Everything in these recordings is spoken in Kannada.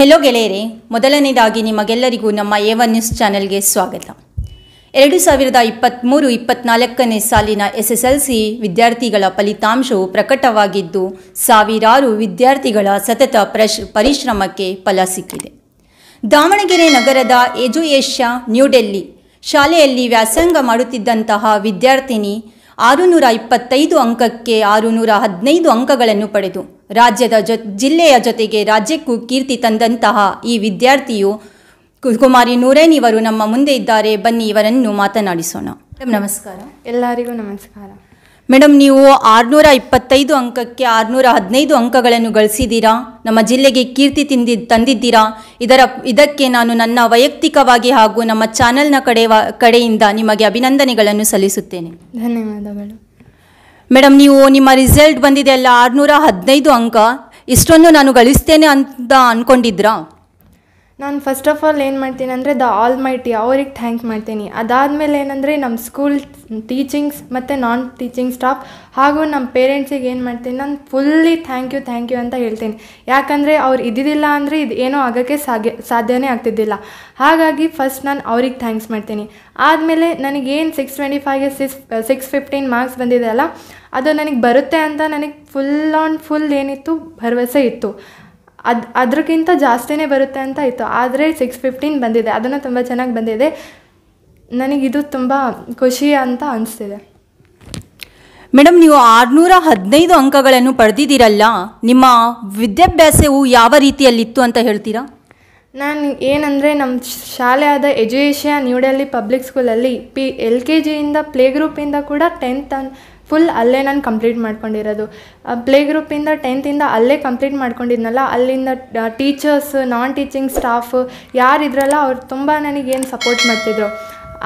ಹೆಲೋ ಗೆಳೆಯರೆ ಮೊದಲನೇದಾಗಿ ನಿಮಗೆಲ್ಲರಿಗೂ ನಮ್ಮ ಎ ಒನ್ ನ್ಯೂಸ್ ಚಾನೆಲ್ಗೆ ಸ್ವಾಗತ ಎರಡು ಸಾವಿರದ ಇಪ್ಪತ್ತ್ಮೂರು ಇಪ್ಪತ್ನಾಲ್ಕನೇ ಸಾಲಿನ ಎಸ್ ಎಸ್ ಎಲ್ ಸಿ ವಿದ್ಯಾರ್ಥಿಗಳ ಫಲಿತಾಂಶವು ಪ್ರಕಟವಾಗಿದ್ದು ಸಾವಿರಾರು ವಿದ್ಯಾರ್ಥಿಗಳ ಸತತ ಪ್ರಶ್ ಪರಿಶ್ರಮಕ್ಕೆ ಫಲ ಸಿಕ್ಕಿದೆ ದಾವಣಗೆರೆ ನಗರದ ಎಜುಯೇಷ್ಯಾ ನ್ಯೂಡೆಲ್ಲಿ ಶಾಲೆಯಲ್ಲಿ ವ್ಯಾಸಂಗ ಮಾಡುತ್ತಿದ್ದಂತಹ ವಿದ್ಯಾರ್ಥಿನಿ ಆರುನೂರ ಇಪ್ಪತ್ತೈದು ಅಂಕಕ್ಕೆ ಆರುನೂರ ಹದಿನೈದು ಅಂಕಗಳನ್ನು ಪಡೆದು ರಾಜ್ಯದ ಜೊ ಜಿಲ್ಲೆಯ ಜೊತೆಗೆ ರಾಜ್ಯಕ್ಕೂ ಕೀರ್ತಿ ತಂದಂತಹ ಈ ವಿದ್ಯಾರ್ಥಿಯು ಕುಮಾರಿ ನೂರೇನ್ ಇವರು ನಮ್ಮ ಮುಂದೆ ಇದ್ದಾರೆ ಬನ್ನಿ ಇವರನ್ನು ಮಾತನಾಡಿಸೋಣ ನಮಸ್ಕಾರ ಎಲ್ಲರಿಗೂ ನಮಸ್ಕಾರ ಮೇಡಮ್ ನೀವು ಆರುನೂರ ಇಪ್ಪತ್ತೈದು ಅಂಕಕ್ಕೆ ಆರುನೂರ ಹದಿನೈದು ಅಂಕಗಳನ್ನು ಗಳಿಸಿದ್ದೀರಾ ನಮ್ಮ ಜಿಲ್ಲೆಗೆ ಕೀರ್ತಿ ತಿಂದಿ ತಂದಿದ್ದೀರಾ ಇದರ ಇದಕ್ಕೆ ನಾನು ನನ್ನ ವೈಯಕ್ತಿಕವಾಗಿ ಹಾಗೂ ನಮ್ಮ ಚಾನೆಲ್ನ ಕಡೆ ಕಡೆಯಿಂದ ನಿಮಗೆ ಅಭಿನಂದನೆಗಳನ್ನು ಸಲ್ಲಿಸುತ್ತೇನೆ ಧನ್ಯವಾದಗಳು ಮೇಡಮ್ ನೀವು ನಿಮ್ಮ ರಿಸಲ್ಟ್ ಬಂದಿದೆ ಅಲ್ಲ ಆರುನೂರ ಹದಿನೈದು ಅಂಕ ಇಷ್ಟೊಂದು ನಾನು ಗಳಿಸ್ತೇನೆ ಅಂತ ಅಂದ್ಕೊಂಡಿದ್ರಾ ನಾನು ಫಸ್ಟ್ ಆಫ್ ಆಲ್ ಏನು ಮಾಡ್ತೀನಿ ಅಂದರೆ ದ ಆಲ್ ಮೈಟಿ ಅವ್ರಿಗೆ ಥ್ಯಾಂಕ್ ಮಾಡ್ತೀನಿ ಅದಾದಮೇಲೆ ಏನಂದರೆ ನಮ್ಮ ಸ್ಕೂಲ್ ಟೀಚಿಂಗ್ಸ್ ಮತ್ತು ನಾನ್ ಟೀಚಿಂಗ್ ಸ್ಟಾಫ್ ಹಾಗೂ ನಮ್ಮ ಪೇರೆಂಟ್ಸಿಗೆ ಏನು ಮಾಡ್ತೀನಿ ನಾನು fully thank you thank you ಅಂತ ಹೇಳ್ತೀನಿ ಯಾಕಂದರೆ ಅವ್ರು ಇದ್ದಿದ್ದಿಲ್ಲ ಅಂದರೆ ಇದು ಏನೋ ಆಗೋಕ್ಕೆ ಸಾಧ್ಯ ಸಾಧ್ಯವೇ ಆಗ್ತಿದ್ದಿಲ್ಲ ಹಾಗಾಗಿ ಫಸ್ಟ್ ನಾನು ಅವ್ರಿಗೆ ಥ್ಯಾಂಕ್ಸ್ ಮಾಡ್ತೀನಿ ಆದಮೇಲೆ ನನಗೇನು ಸಿಕ್ಸ್ ಟ್ವೆಂಟಿ ಫೈವ್ಗೆ ಸಿಕ್ಸ್ ಸಿಕ್ಸ್ ಫಿಫ್ಟೀನ್ ಮಾರ್ಕ್ಸ್ ಬಂದಿದೆ ಅಲ್ಲ ಅದು ನನಗೆ ಬರುತ್ತೆ ಅಂತ ನನಗೆ ಫುಲ್ ಆನ್ ಫುಲ್ ಏನಿತ್ತು ಭರವಸೆ ಇತ್ತು ಅದು ಅದಕ್ಕಿಂತ ಜಾಸ್ತಿನೇ ಬರುತ್ತೆ ಅಂತ ಇತ್ತು ಆದರೆ ಸಿಕ್ಸ್ ಫಿಫ್ಟೀನ್ ಬಂದಿದೆ ಅದನ್ನು ತುಂಬ ಚೆನ್ನಾಗಿ ಬಂದಿದೆ ನನಗಿದು ತುಂಬ ಖುಷಿ ಅಂತ ಅನಿಸ್ತಿದೆ ಮೇಡಮ್ ನೀವು ಆರುನೂರ ಹದಿನೈದು ಅಂಕಗಳನ್ನು ಪಡೆದಿದ್ದೀರಲ್ಲ ನಿಮ್ಮ ವಿದ್ಯಾಭ್ಯಾಸವು ಯಾವ ರೀತಿಯಲ್ಲಿತ್ತು ಅಂತ ಹೇಳ್ತೀರಾ ನಾನು ಏನಂದರೆ ನಮ್ಮ ಶಾಲೆ ಆದ ನ್ಯೂ ಡೆಲ್ಲಿ ಪಬ್ಲಿಕ್ ಸ್ಕೂಲಲ್ಲಿ ಪಿ ಎಲ್ ಕೆ ಜಿಯಿಂದ ಪ್ಲೇ ಗ್ರೂಪಿಂದ ಕೂಡ ಟೆಂತ್ ಅನ್ ಫುಲ್ ಅಲ್ಲೇ ನಾನು ಕಂಪ್ಲೀಟ್ ಮಾಡ್ಕೊಂಡಿರೋದು ಪ್ಲೇ ಗ್ರೂಪಿಂದ ಟೆಂತಿಂದ ಅಲ್ಲೇ ಕಂಪ್ಲೀಟ್ ಮಾಡ್ಕೊಂಡಿದ್ನಲ್ಲ ಅಲ್ಲಿಂದ ಟೀಚರ್ಸ್ ನಾನ್ ಟೀಚಿಂಗ್ ಸ್ಟಾಫ್ ಯಾರಿದ್ರಲ್ಲ ಅವ್ರು ತುಂಬ ನನಗೇನು ಸಪೋರ್ಟ್ ಮಾಡ್ತಿದ್ರು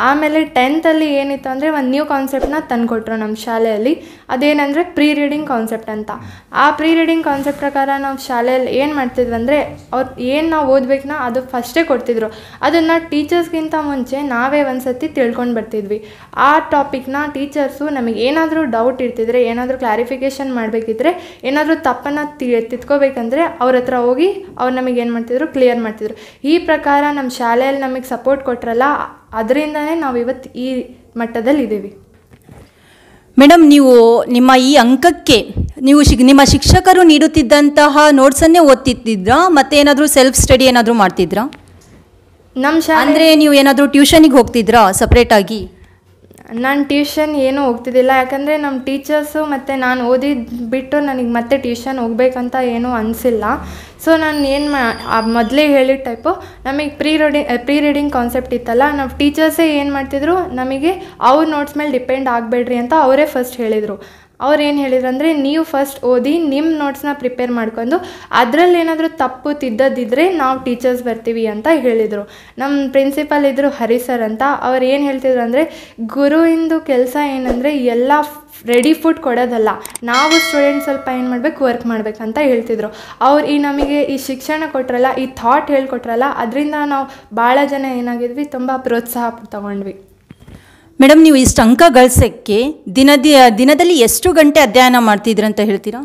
ಆಮೇಲೆ ಟೆಂತಲ್ಲಿ ಏನಿತ್ತು ಅಂದರೆ ಒಂದು ನ್ಯೂ ಕಾನ್ಸೆಪ್ಟನ್ನ ತಂದುಕೊಟ್ರು ನಮ್ಮ ಶಾಲೆಯಲ್ಲಿ ಅದೇನಂದರೆ ಪ್ರೀ ರೀಡಿಂಗ್ ಕಾನ್ಸೆಪ್ಟ್ ಅಂತ ಆ ಪ್ರೀ ರೀಡಿಂಗ್ ಕಾನ್ಸೆಪ್ಟ್ ಪ್ರಕಾರ ನಾವು ಶಾಲೆಯಲ್ಲಿ ಏನು ಮಾಡ್ತಿದ್ವಿ ಅಂದರೆ ಅವ್ರು ಏನು ನಾವು ಓದಬೇಕನ್ನ ಅದು ಫಸ್ಟೇ ಕೊಡ್ತಿದ್ರು ಅದನ್ನು ಟೀಚರ್ಸ್ಗಿಂತ ಮುಂಚೆ ನಾವೇ ಒಂದು ಸತಿ ತಿಳ್ಕೊಂಡು ಬರ್ತಿದ್ವಿ ಆ ಟಾಪಿಕ್ನ ಟೀಚರ್ಸು ನಮಗೆ ಏನಾದರೂ ಡೌಟ್ ಇರ್ತಿದ್ರೆ ಏನಾದರೂ ಕ್ಲಾರಿಫಿಕೇಷನ್ ಮಾಡಬೇಕಿದ್ರೆ ಏನಾದರೂ ತಪ್ಪನ್ನು ತಿ ತಿತ್ಕೋಬೇಕಂದ್ರೆ ಅವ್ರ ಹತ್ರ ಹೋಗಿ ಅವ್ರು ನಮಗೆ ಏನು ಮಾಡ್ತಿದ್ರು ಕ್ಲಿಯರ್ ಮಾಡ್ತಿದ್ರು ಈ ಪ್ರಕಾರ ನಮ್ಮ ಶಾಲೆಯಲ್ಲಿ ನಮಗೆ ಸಪೋರ್ಟ್ ಕೊಟ್ರಲ್ಲ ಅದರಿಂದನೇ ನಾವು ಇವತ್ತು ಈ ಮಟ್ಟದಲ್ಲಿದ್ದೀವಿ ಮೇಡಮ್ ನೀವು ನಿಮ್ಮ ಈ ಅಂಕಕ್ಕೆ ನೀವು ಶಿಕ್ ನಿಮ್ಮ ಶಿಕ್ಷಕರು ನೀಡುತ್ತಿದ್ದಂತಹ ನೋಟ್ಸನ್ನೇ ಓದ್ತಿದ್ದಿದ್ರಾ ಮತ್ತೆ ಏನಾದರೂ ಸೆಲ್ಫ್ ಸ್ಟಡಿ ಏನಾದರೂ ಮಾಡ್ತಿದ್ರಾ ನಮ್ಮ ಶಾ ಅಂದರೆ ನೀವು ಏನಾದರೂ ಟ್ಯೂಷನಿಗೆ ಹೋಗ್ತಿದ್ರಾ ಸಪ್ರೇಟಾಗಿ ನಾನು ಟ್ಯೂಷನ್ ಏನೂ ಹೋಗ್ತಿದ್ದಿಲ್ಲ ಯಾಕಂದರೆ ನಮ್ಮ ಟೀಚರ್ಸು ಮತ್ತು ನಾನು ಓದಿದ್ದು ಬಿಟ್ಟು ನನಗೆ ಮತ್ತೆ ಟ್ಯೂಷನ್ ಹೋಗ್ಬೇಕಂತ ಏನೂ ಅನಿಸಿಲ್ಲ ಸೊ ನಾನು ಏನು ಮಾ ಮೊದಲೇ ಹೇಳಿದ ಟೈಪು ನಮಗೆ pre reading pre reading concept ಇತ್ತಲ್ಲ ನಾವು ಟೀಚರ್ಸೇ ಏನು ಮಾಡ್ತಿದ್ರು ನಮಗೆ ಅವ್ರ ನೋಟ್ಸ್ ಮೇಲೆ ಡಿಪೆಂಡ್ ಆಗಬೇಡ್ರಿ ಅಂತ ಅವರೇ ಫಸ್ಟ್ ಹೇಳಿದರು ಅವ್ರು ಏನು ಹೇಳಿದ್ರು ಅಂದರೆ ನೀವು ಫಸ್ಟ್ ಓದಿ ನಿಮ್ಮ ನೋಟ್ಸ್ನ ಪ್ರಿಪೇರ್ ಮಾಡ್ಕೊಂಡು ಅದರಲ್ಲಿ ಏನಾದರೂ ತಪ್ಪು ತಿದ್ದದಿದ್ದರೆ ನಾವು ಟೀಚರ್ಸ್ ಬರ್ತೀವಿ ಅಂತ ಹೇಳಿದರು ನಮ್ಮ ಪ್ರಿನ್ಸಿಪಲ್ ಇದ್ದರು ಹರಿ ಸರ್ ಅಂತ ಅವ್ರು ಏನು ಹೇಳ್ತಿದ್ರು ಅಂದರೆ ಗುರುವಿಂದು ಕೆಲಸ ಏನಂದರೆ ಎಲ್ಲ ರೆಡಿ ಫುಡ್ ಕೊಡೋದಲ್ಲ ನಾವು ಸ್ಟೂಡೆಂಟ್ ಸ್ವಲ್ಪ ಏನು ಮಾಡಬೇಕು ವರ್ಕ್ ಮಾಡಬೇಕಂತ ಹೇಳ್ತಿದ್ರು ಅವ್ರು ಈ ನಮಗೆ ಈ ಶಿಕ್ಷಣ ಕೊಟ್ರಲ್ಲ ಈ ಥಾಟ್ ಹೇಳ್ಕೊಟ್ರಲ್ಲ ಅದರಿಂದ ನಾವು ಭಾಳ ಜನ ಏನಾಗಿದ್ವಿ ತುಂಬ ಪ್ರೋತ್ಸಾಹ ತಗೊಂಡ್ವಿ ಮೇಡಮ್ ನೀವು ಇಷ್ಟು ಅಂಕ ಗಳಿಸೋಕ್ಕೆ ದಿನದ ದಿನದಲ್ಲಿ ಎಷ್ಟು ಗಂಟೆ ಅಧ್ಯಯನ ಮಾಡ್ತಿದ್ರಂತ ಅಂತ ಹೇಳ್ತೀರಾ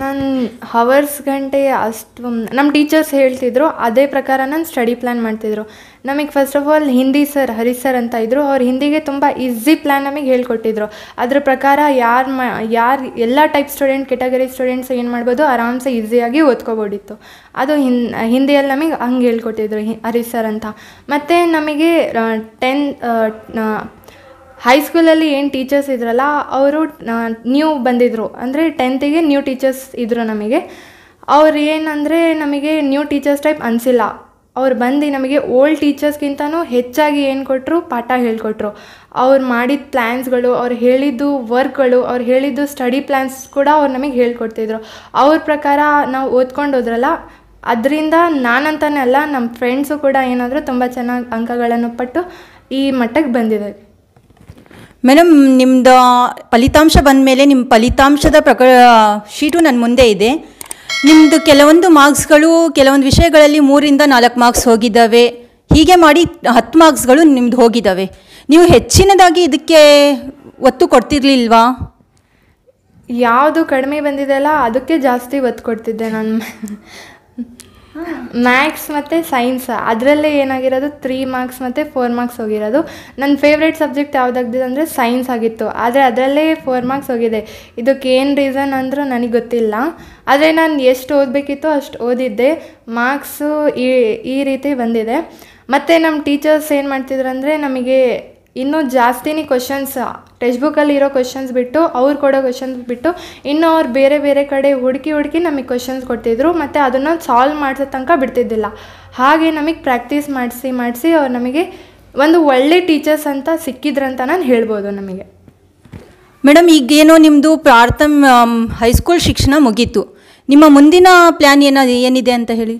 ನಾನು ಹವರ್ಸ್ ಗಂಟೆ ಅಷ್ಟು ನಮ್ಮ ಟೀಚರ್ಸ್ ಹೇಳ್ತಿದ್ರು ಅದೇ ಪ್ರಕಾರ ನಾನು ಸ್ಟಡಿ ಪ್ಲ್ಯಾನ್ ಮಾಡ್ತಿದ್ರು ನಮಗೆ first of all Hindi sir Hari sir ಅಂತ ಇದ್ದರು ಅವ್ರು ಹಿಂದಿಗೆ ತುಂಬ ಈಸಿ ಪ್ಲ್ಯಾನ್ ನಮಗೆ ಹೇಳ್ಕೊಟ್ಟಿದ್ರು ಅದ್ರ ಪ್ರಕಾರ ಯಾರು ಮ ಯಾರು ಎಲ್ಲ ಟೈಪ್ ಸ್ಟೂಡೆಂಟ್ ಕೆಟಗರಿ ಸ್ಟೂಡೆಂಟ್ಸ್ ಏನು ಮಾಡ್ಬೋದು ಆರಾಮ್ಸೆ ಈಸಿಯಾಗಿ ಓದ್ಕೊಬೋಡಿತ್ತು ಅದು ಹಿನ್ ಹಿಂದಿಯಲ್ಲಿ ನಮಗೆ ಹಂಗೆ ಹೇಳ್ಕೊಟ್ಟಿದ್ರು ಹರಿ ಸರ್ ಅಂತ ಮತ್ತು ನಮಗೆ ಟೆನ್ ಹೈಸ್ಕೂಲಲ್ಲಿ ಏನು ಟೀಚರ್ಸ್ ಇದ್ರಲ್ಲ ಅವರು ನ್ಯೂ ಬಂದಿದ್ದರು ಅಂದರೆ ಟೆಂತಿಗೆ ನ್ಯೂ ಟೀಚರ್ಸ್ ಇದ್ದರು ನಮಗೆ ಅವ್ರು ಏನಂದರೆ ನಮಗೆ ನ್ಯೂ ಟೀಚರ್ಸ್ ಟೈಪ್ ಅನಿಸಿಲ್ಲ ಅವ್ರು ಬಂದು ನಮಗೆ ಓಲ್ಡ್ ಟೀಚರ್ಸ್ಗಿಂತನೂ ಹೆಚ್ಚಾಗಿ ಏನು ಕೊಟ್ಟರು ಪಾಠ ಹೇಳಿಕೊಟ್ರು ಅವ್ರು ಮಾಡಿದ ಪ್ಲ್ಯಾನ್ಸ್ಗಳು ಅವ್ರು ಹೇಳಿದ್ದು ವರ್ಕ್ಗಳು ಅವ್ರು ಹೇಳಿದ್ದು ಸ್ಟಡಿ ಪ್ಲ್ಯಾನ್ಸ್ ಕೂಡ ಅವ್ರು ನಮಗೆ ಹೇಳ್ಕೊಡ್ತಿದ್ರು ಅವ್ರ ಪ್ರಕಾರ ನಾವು ಓದ್ಕೊಂಡು ಹೋದ್ರಲ್ಲ ಅದರಿಂದ ನಾನಂತಾನೆ ಅಲ್ಲ ನಮ್ಮ ಫ್ರೆಂಡ್ಸು ಕೂಡ ಏನಾದರೂ ತುಂಬ ಚೆನ್ನಾಗಿ ಅಂಕಗಳನ್ನು ಪಟ್ಟು ಈ ಮಟ್ಟಕ್ಕೆ ಬಂದಿದೆ ಮೇಡಮ್ ನಿಮ್ಮದು ಫಲಿತಾಂಶ ಬಂದ ಮೇಲೆ ನಿಮ್ಮ ಫಲಿತಾಂಶದ ಪ್ರಕ ಶೀಟು ನನ್ನ ಮುಂದೆ ಇದೆ ನಿಮ್ಮದು ಕೆಲವೊಂದು ಮಾರ್ಕ್ಸ್ಗಳು ಕೆಲವೊಂದು ವಿಷಯಗಳಲ್ಲಿ ಮೂರಿಂದ ನಾಲ್ಕು ಮಾರ್ಕ್ಸ್ ಹೋಗಿದ್ದಾವೆ ಹೀಗೆ ಮಾಡಿ ಹತ್ತು ಮಾರ್ಕ್ಸ್ಗಳು ನಿಮ್ದು ಹೋಗಿದ್ದಾವೆ ನೀವು ಹೆಚ್ಚಿನದಾಗಿ ಇದಕ್ಕೆ ಒತ್ತು ಕೊಡ್ತಿರ್ಲಿಲ್ವಾ ಯಾವುದು ಕಡಿಮೆ ಬಂದಿದೆಯಲ್ಲ ಅದಕ್ಕೆ ಜಾಸ್ತಿ ಒತ್ತು ಕೊಡ್ತಿದ್ದೆ ನಾನು ಮ್ಯಾಥ್ಸ್ ಮತ್ತು ಸೈನ್ಸ್ ಅದರಲ್ಲೇ ಏನಾಗಿರೋದು ತ್ರೀ ಮಾರ್ಕ್ಸ್ ಮತ್ತು ಫೋರ್ ಮಾರ್ಕ್ಸ್ ಹೋಗಿರೋದು ನನ್ನ ಫೇವ್ರೇಟ್ ಸಬ್ಜೆಕ್ಟ್ ಯಾವುದಾಗ್ದಿದೆ ಅಂದರೆ ಸೈನ್ಸ್ ಆಗಿತ್ತು ಆದರೆ ಅದರಲ್ಲೇ ಫೋರ್ ಮಾರ್ಕ್ಸ್ ಹೋಗಿದೆ ಇದಕ್ಕೆ ಏನು ರೀಸನ್ ಅಂದರೂ ನನಗೆ ಗೊತ್ತಿಲ್ಲ ಆದರೆ ನಾನು ಎಷ್ಟು ಓದಬೇಕಿತ್ತು ಅಷ್ಟು ಓದಿದ್ದೆ ಮಾರ್ಕ್ಸು ಈ ಈ ರೀತಿ ಬಂದಿದೆ ಮತ್ತು ನಮ್ಮ ಟೀಚರ್ಸ್ ಏನು ಮಾಡ್ತಿದ್ರು ಅಂದರೆ ನಮಗೆ ಇನ್ನೂ ಜಾಸ್ತಿನೇ ಕ್ವಶನ್ಸ್ ಟೆಕ್ಸ್ಟ್ ಇರೋ ಕ್ವಶನ್ಸ್ ಬಿಟ್ಟು ಅವ್ರು ಕೊಡೋ ಕ್ವಶನ್ಸ್ ಬಿಟ್ಟು ಇನ್ನೂ ಅವ್ರು ಬೇರೆ ಬೇರೆ ಕಡೆ ಹುಡುಕಿ ಹುಡುಕಿ ನಮಗೆ ಕ್ವಶನ್ಸ್ ಕೊಡ್ತಿದ್ರು ಮತ್ತು ಅದನ್ನು ಸಾಲ್ವ್ ಮಾಡಿಸೋ ತನಕ ಬಿಡ್ತಿದ್ದಿಲ್ಲ ಹಾಗೆ ನಮಗೆ ಪ್ರಾಕ್ಟೀಸ್ ಮಾಡಿಸಿ ಮಾಡಿಸಿ ಅವ್ರು ನಮಗೆ ಒಂದು ಒಳ್ಳೆ ಟೀಚರ್ಸ್ ಅಂತ ಸಿಕ್ಕಿದ್ರಂತ ನಾನು ಹೇಳ್ಬೋದು ನಮಗೆ ಮೇಡಮ್ ಈಗೇನು ನಿಮ್ಮದು ಪ್ರಾರ್ಥಮ್ ಹೈಸ್ಕೂಲ್ ಶಿಕ್ಷಣ ಮುಗೀತು ನಿಮ್ಮ ಮುಂದಿನ ಪ್ಲ್ಯಾನ್ ಏನೋ ಏನಿದೆ ಅಂತ ಹೇಳಿ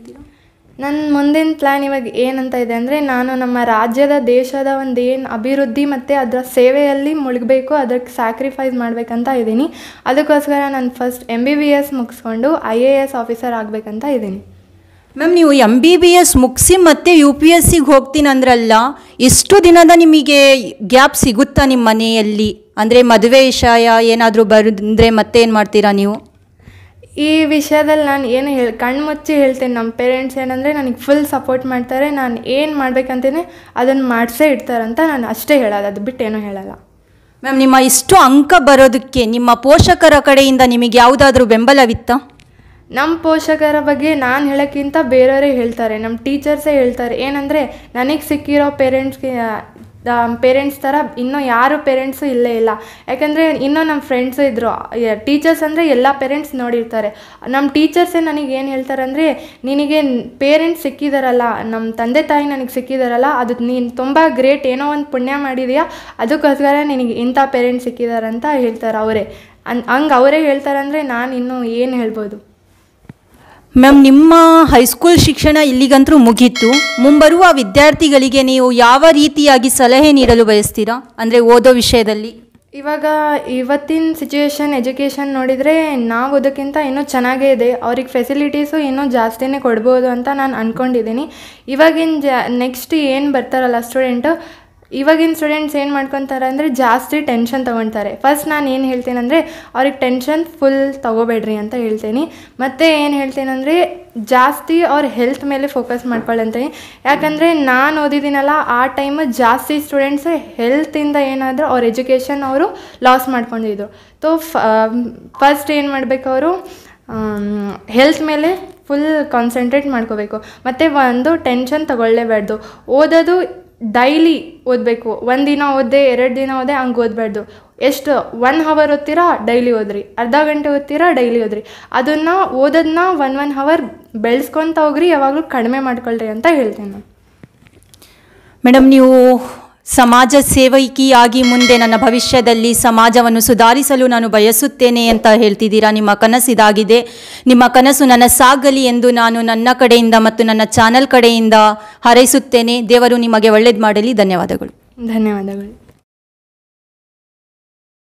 ನನ್ನ ಮುಂದಿನ ಪ್ಲ್ಯಾನ್ ಇವಾಗ ಏನಂತ ಇದೆ ಅಂದರೆ ನಾನು ನಮ್ಮ ರಾಜ್ಯದ ದೇಶದ ಒಂದು ಏನು ಅಭಿವೃದ್ಧಿ ಮತ್ತು ಅದರ ಸೇವೆಯಲ್ಲಿ ಮುಳುಗಬೇಕು ಅದಕ್ಕೆ ಸ್ಯಾಕ್ರಿಫೈಸ್ ಮಾಡಬೇಕಂತ ಇದ್ದೀನಿ ಅದಕ್ಕೋಸ್ಕರ ನಾನು first M B B S ಮುಗಿಸ್ಕೊಂಡು ಐ ಎ ಎಸ್ ಆಫೀಸರ್ ಆಗಬೇಕಂತ ಇದ್ದೀನಿ ಮ್ಯಾಮ್ ನೀವು ಎಮ್ ಬಿ ಬಿ ಎಸ್ ಮುಗಿಸಿ ಮತ್ತೆ ಯು ಪಿ ಎಸ್ ಸಿಗೆ ಹೋಗ್ತೀನಿ ಅಂದ್ರಲ್ಲ ಎಷ್ಟು ದಿನದ ನಿಮಗೆ ಗ್ಯಾಪ್ ಸಿಗುತ್ತಾ ನಿಮ್ಮ ಮನೆಯಲ್ಲಿ ಅಂದರೆ ಮದುವೆ ವಿಷಯ ಏನಾದರೂ ಬಂದರೆ ಮತ್ತೆ ಏನು ಮಾಡ್ತೀರಾ ನೀವು ಈ ವಿಷಯದಲ್ಲಿ ನಾನು ಏನು ಹೇಳಿ ಕಣ್ಮುಚ್ಚಿ ಹೇಳ್ತೇನೆ ನಮ್ಮ ಪೇರೆಂಟ್ಸ್ ಏನಂದರೆ ನನಗೆ ಫುಲ್ ಸಪೋರ್ಟ್ ಮಾಡ್ತಾರೆ ನಾನು ಏನು ಮಾಡಬೇಕಂತೇನೆ ಅದನ್ನು ಮಾಡಿಸೇ ಇಡ್ತಾರಂತ ನಾನು ಅಷ್ಟೇ ಹೇಳೋದು ಅದು ಬಿಟ್ಟು ಏನೂ ಹೇಳಲ್ಲ ಮ್ಯಾಮ್ ನಿಮ್ಮ ಇಷ್ಟು ಅಂಕ ಬರೋದಕ್ಕೆ ನಿಮ್ಮ ಪೋಷಕರ ಕಡೆಯಿಂದ ನಿಮಗೆ ಯಾವುದಾದ್ರೂ ಬೆಂಬಲವಿತ್ತ ನಮ್ಮ ಪೋಷಕರ ಬಗ್ಗೆ ನಾನು ಹೇಳೋಕ್ಕಿಂತ ಬೇರೆಯವರೇ ಹೇಳ್ತಾರೆ ನಮ್ಮ ಟೀಚರ್ಸೇ ಹೇಳ್ತಾರೆ ಏನಂದರೆ ನನಗೆ ಸಿಕ್ಕಿರೋ ಪೇರೆಂಟ್ಸ್ಗೆ ಪೇರೆಂಟ್ಸ್ ಥರ ಇನ್ನೂ ಯಾರು ಪೇರೆಂಟ್ಸು ಇಲ್ಲೇ ಇಲ್ಲ ಯಾಕಂದರೆ ಇನ್ನೂ ನಮ್ಮ ಫ್ರೆಂಡ್ಸು ಇದ್ದರು ಟೀಚರ್ಸ್ ಅಂದರೆ ಎಲ್ಲ ಪೇರೆಂಟ್ಸ್ ನೋಡಿರ್ತಾರೆ ನಮ್ಮ ಟೀಚರ್ಸೇ ನನಗೆ ಏನು ಹೇಳ್ತಾರೆ ಅಂದರೆ ನಿನಗೆ ಪೇರೆಂಟ್ಸ್ ಸಿಕ್ಕಿದಾರಲ್ಲ ನಮ್ಮ ತಂದೆ ತಾಯಿ ನನಗೆ ಸಿಕ್ಕಿದಾರಲ್ಲ ಅದು ನೀನು ತುಂಬ ಗ್ರೇಟ್ ಏನೋ ಒಂದು ಪುಣ್ಯ ಮಾಡಿದೆಯಾ ಅದಕ್ಕೋಸ್ಕರ ನಿನಗೆ ಇಂಥ ಪೇರೆಂಟ್ಸ್ ಸಿಕ್ಕಿದಾರಂತ ಹೇಳ್ತಾರೆ ಅವರೇ ಅನ್ ಹಂಗೆ ಅವರೇ ಹೇಳ್ತಾರೆ ನಾನು ಇನ್ನೂ ಏನು ಹೇಳ್ಬೋದು ಮ್ಯಾಮ್ ನಿಮ್ಮ ಹೈಸ್ಕೂಲ್ ಶಿಕ್ಷಣ ಇಲ್ಲಿಗಂತರೂ ಮುಗೀತು ಮುಂಬರುವ ವಿದ್ಯಾರ್ಥಿಗಳಿಗೆ ನೀವು ಯಾವ ರೀತಿಯಾಗಿ ಸಲಹೆ ನೀಡಲು ಬಯಸ್ತೀರಾ ಅಂದರೆ ಓದೋ ವಿಷಯದಲ್ಲಿ ಇವಾಗ ಇವತ್ತಿನ ಸಿಚುಯೇಷನ್ ಎಜುಕೇಷನ್ ನೋಡಿದರೆ ನಾವು ಓದೋಕ್ಕಿಂತ ಇನ್ನೂ ಚೆನ್ನಾಗೇ ಇದೆ ಅವ್ರಿಗೆ ಫೆಸಿಲಿಟೀಸು ಇನ್ನೂ ಜಾಸ್ತಿನೇ ಕೊಡ್ಬೋದು ಅಂತ ನಾನು ಅಂದ್ಕೊಂಡಿದ್ದೀನಿ ಇವಾಗಿನ ಜ ನೆಕ್ಸ್ಟ್ ಏನು ಬರ್ತಾರಲ್ಲ ಸ್ಟೂಡೆಂಟು ಇವಾಗಿನ ಸ್ಟೂಡೆಂಟ್ಸ್ ಏನು ಮಾಡ್ಕೊತಾರೆ ಅಂದರೆ ಜಾಸ್ತಿ ಟೆನ್ಷನ್ ತೊಗೊತಾರೆ ಫಸ್ಟ್ ನಾನು ಏನು ಹೇಳ್ತೇನೆ ಅವ್ರಿಗೆ ಟೆನ್ಷನ್ ಫುಲ್ ತೊಗೋಬೇಡ್ರಿ ಅಂತ ಹೇಳ್ತೀನಿ ಮತ್ತು ಏನು ಹೇಳ್ತೀನಂದರೆ ಜಾಸ್ತಿ ಅವ್ರ ಹೆಲ್ತ್ ಮೇಲೆ ಫೋಕಸ್ ಅಂತೀನಿ ಯಾಕಂದರೆ ನಾನು ಓದಿದ್ದೀನಲ್ಲ ಆ ಟೈಮು ಜಾಸ್ತಿ ಸ್ಟೂಡೆಂಟ್ಸ್ ಹೆಲ್ತಿಂದ ಏನಾದರೂ ಅವ್ರ ಎಜುಕೇಷನ್ ಅವರು ಲಾಸ್ ಮಾಡ್ಕೊಂಡಿದ್ರು ತೋ ಫಸ್ಟ್ ಏನು ಮಾಡಬೇಕು ಅವರು ಹೆಲ್ತ್ ಮೇಲೆ ಫುಲ್ ಕಾನ್ಸಂಟ್ರೇಟ್ ಮಾಡ್ಕೋಬೇಕು ಮತ್ತು ಒಂದು ಟೆನ್ಷನ್ ತಗೊಳ್ಳೇಬಾರ್ದು ಓದೋದು ಡೈಲಿ ಓದಬೇಕು ಒಂದು ದಿನ ಓದಿದೆ ಎರಡು ದಿನ ಓದೆ ಹಂಗೆ ಓದಬಾರ್ದು ಎಷ್ಟು ಒನ್ ಹವರ್ ಓದ್ತೀರಾ ಡೈಲಿ ಓದ್ರಿ ಅರ್ಧ ಗಂಟೆ ಓದ್ತೀರಾ ಡೈಲಿ ಓದ್ರಿ ಅದನ್ನು ಓದೋದನ್ನ ಒನ್ ಒನ್ ಹವರ್ ಬೆಳೆಸ್ಕೊತ ಹೋಗ್ರಿ ಯಾವಾಗಲೂ ಕಡಿಮೆ ಮಾಡ್ಕೊಳ್ರಿ ಅಂತ ಹೇಳ್ತೀನಿ ನಾನು ಮೇಡಮ್ ನೀವು ಸಮಾಜ ಸೇವಕಿಯಾಗಿ ಮುಂದೆ ನನ್ನ ಭವಿಷ್ಯದಲ್ಲಿ ಸಮಾಜವನ್ನು ಸುಧಾರಿಸಲು ನಾನು ಬಯಸುತ್ತೇನೆ ಅಂತ ಹೇಳ್ತಿದ್ದೀರಾ ನಿಮ್ಮ ಕನಸಿದಾಗಿದೆ ನಿಮ್ಮ ಕನಸು ನನ್ನ ಸಾಗಲಿ ಎಂದು ನಾನು ನನ್ನ ಕಡೆಯಿಂದ ಮತ್ತು ನನ್ನ ಚಾನಲ್ ಕಡೆಯಿಂದ ಹಾರೈಸುತ್ತೇನೆ ದೇವರು ನಿಮಗೆ ಒಳ್ಳೇದು ಮಾಡಲಿ ಧನ್ಯವಾದಗಳು ಧನ್ಯವಾದಗಳು